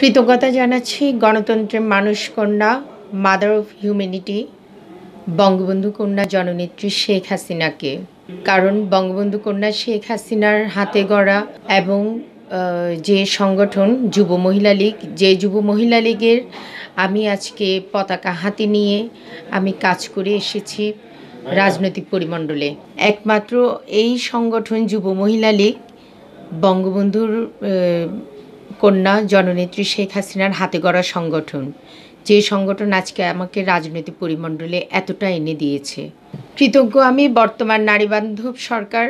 কৃতজ্ঞতা জানাচ্ছি গণতন্ত্রের মানুষ কন্যা মাদার অফ হিউম্যানিটি বঙ্গবন্ধু কন্যা জননেত্রী শেখ হাসিনাকে কারণ বঙ্গবন্ধু কন্যা শেখ হাসিনার হাতে গড়া এবং যে সংগঠন যুব মহিলা লীগ যে যুব মহিলা লীগের আমি আজকে পতাকা হাতে নিয়ে আমি কাজ করে এসেছি রাজনৈতিক পরিমণ্ডলে একমাত্র এই সংগঠন যুব মহিলা লীগ বঙ্গবন্ধুর কন্যা জননেত্রী শেখ হাসিনার হাতে গড়া সংগঠন যে সংগঠন আজকে আমাকে রাজনৈতিক পরিমণ্ডলে এতটা এনে দিয়েছে কৃতজ্ঞ আমি বর্তমান নারীবান্ধব সরকার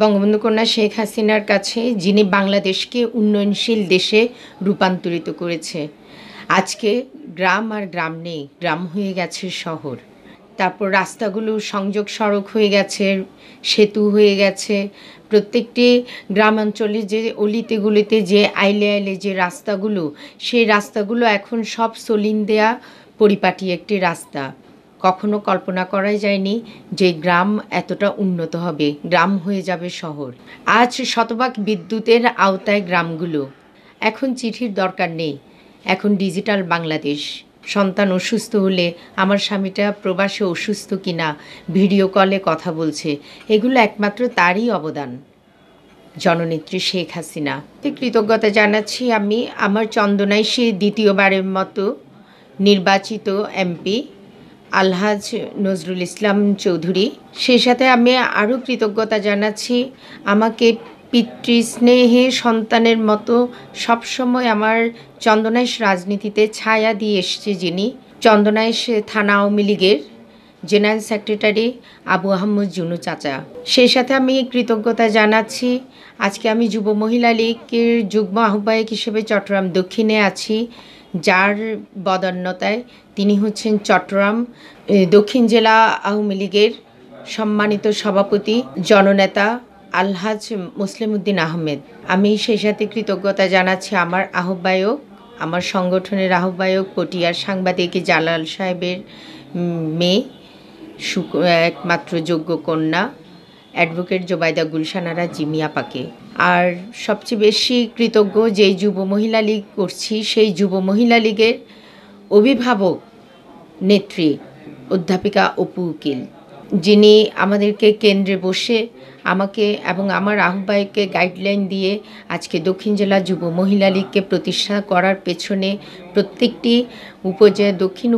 বঙ্গবন্ধু কন্যা শেখ হাসিনার কাছে যিনি বাংলাদেশকে উন্নয়নশীল দেশে রূপান্তরিত করেছে আজকে গ্রাম আর গ্রাম নেই গ্রাম হয়ে গেছে শহর তারপর রাস্তাগুলো সংযোগ সড়ক হয়ে গেছে সেতু হয়ে গেছে প্রত্যেকটি গ্রামাঞ্চলে যে অলিতে গলিতে যে আইলে আইলে যে রাস্তাগুলো সেই রাস্তাগুলো এখন সব সলিন দেয়া পরিপাটি একটি রাস্তা কখনো কল্পনা করাই যায়নি যে গ্রাম এতটা উন্নত হবে গ্রাম হয়ে যাবে শহর আজ শতভাগ বিদ্যুতের আওতায় গ্রামগুলো এখন চিঠির দরকার নেই এখন ডিজিটাল বাংলাদেশ সন্তান অসুস্থ হলে আমার স্বামীটা প্রবাসে অসুস্থ কিনা ভিডিও কলে কথা বলছে এগুলো একমাত্র তারই অবদান জননেত্রী শেখ হাসিনা কৃতজ্ঞতা জানাচ্ছি আমি আমার চন্দনায় সে দ্বিতীয়বারের মতো নির্বাচিত এমপি আলহাজ নজরুল ইসলাম চৌধুরী সেই সাথে আমি আরও কৃতজ্ঞতা জানাচ্ছি আমাকে পিতৃ স্নেহে সন্তানের মতো সবসময় আমার চন্দনাইশ রাজনীতিতে ছায়া দিয়ে এসছে যিনি চন্দনাইশ থানা আওয়ামী লীগের জেনারেল সেক্রেটারি আবু আহম্মদ জুনু চাচা সেই সাথে আমি কৃতজ্ঞতা জানাচ্ছি আজকে আমি যুব মহিলা লীগের যুগ্ম আহ্বায়ক হিসেবে চট্টগ্রাম দক্ষিণে আছি যার বদান্যতায় তিনি হচ্ছেন চট্টগ্রাম দক্ষিণ জেলা আওয়ামী লীগের সম্মানিত সভাপতি জননেতা আলহাজ মুসলিমুদ্দিন আহমেদ আমি সেই সাথে কৃতজ্ঞতা জানাচ্ছি আমার আহ্বায়ক আমার সংগঠনের আহ্বায়ক পটিয়ার সাংবাদিক জালাল সাহেবের মেয়ে একমাত্র যোগ্য কন্যা অ্যাডভোকেট জোবায়দা গুলশানারা জিমিয়াপাকে আর সবচেয়ে বেশি কৃতজ্ঞ যেই যুব মহিলা লীগ করছি সেই যুব মহিলা লীগের অভিভাবক নেত্রী অধ্যাপিকা অপু উকিল যিনি আমাদেরকে কেন্দ্রে বসে আমাকে এবং আমার আহ্বায়ককে গাইডলাইন দিয়ে আজকে দক্ষিণ জেলা যুব মহিলা লীগকে প্রতিষ্ঠা করার পেছনে প্রত্যেকটি উপজেলা দক্ষিণ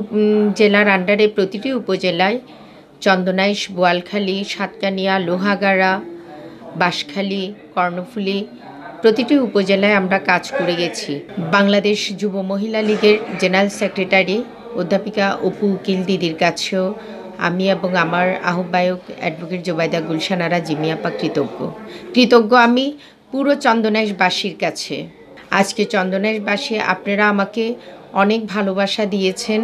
জেলার আন্ডারে প্রতিটি উপজেলায় চন্দনাইশ বোয়ালখালী সাতকানিয়া লোহাগাড়া বাঁশখালী কর্ণফুলী প্রতিটি উপজেলায় আমরা কাজ করে গেছি বাংলাদেশ যুব মহিলা লীগের জেনারেল সেক্রেটারি অধ্যাপিকা অপু উকিল দিদির কাছেও আমি এবং আমার আহ্বায়ক অ্যাডভোকেট জোবাইদা গুলশানারা জিমিয়াপা কৃতজ্ঞ কৃতজ্ঞ আমি পুরো চন্দনেশবাসীর কাছে আজকে চন্দনেশবাসী আপনারা আমাকে অনেক ভালোবাসা দিয়েছেন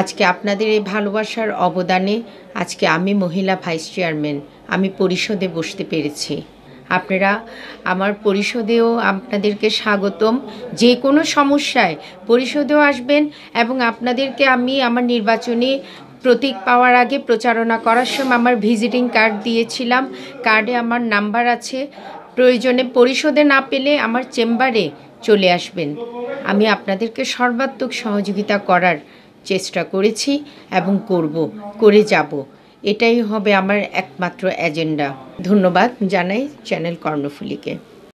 আজকে আপনাদের এই ভালোবাসার অবদানে আজকে আমি মহিলা ভাইস চেয়ারম্যান আমি পরিষদে বসতে পেরেছি আপনারা আমার পরিষদেও আপনাদেরকে স্বাগতম যে কোনো সমস্যায় পরিষদেও আসবেন এবং আপনাদেরকে আমি আমার নির্বাচনী প্রতীক পাওয়ার আগে প্রচারণা করার সময় আমার ভিজিটিং কার্ড দিয়েছিলাম কার্ডে আমার নাম্বার আছে প্রয়োজনে পরিশোধে না পেলে আমার চেম্বারে চলে আসবেন আমি আপনাদেরকে সর্বাত্মক সহযোগিতা করার চেষ্টা করেছি এবং করব করে যাব এটাই হবে আমার একমাত্র এজেন্ডা ধন্যবাদ জানাই চ্যানেল কর্ণফুলিকে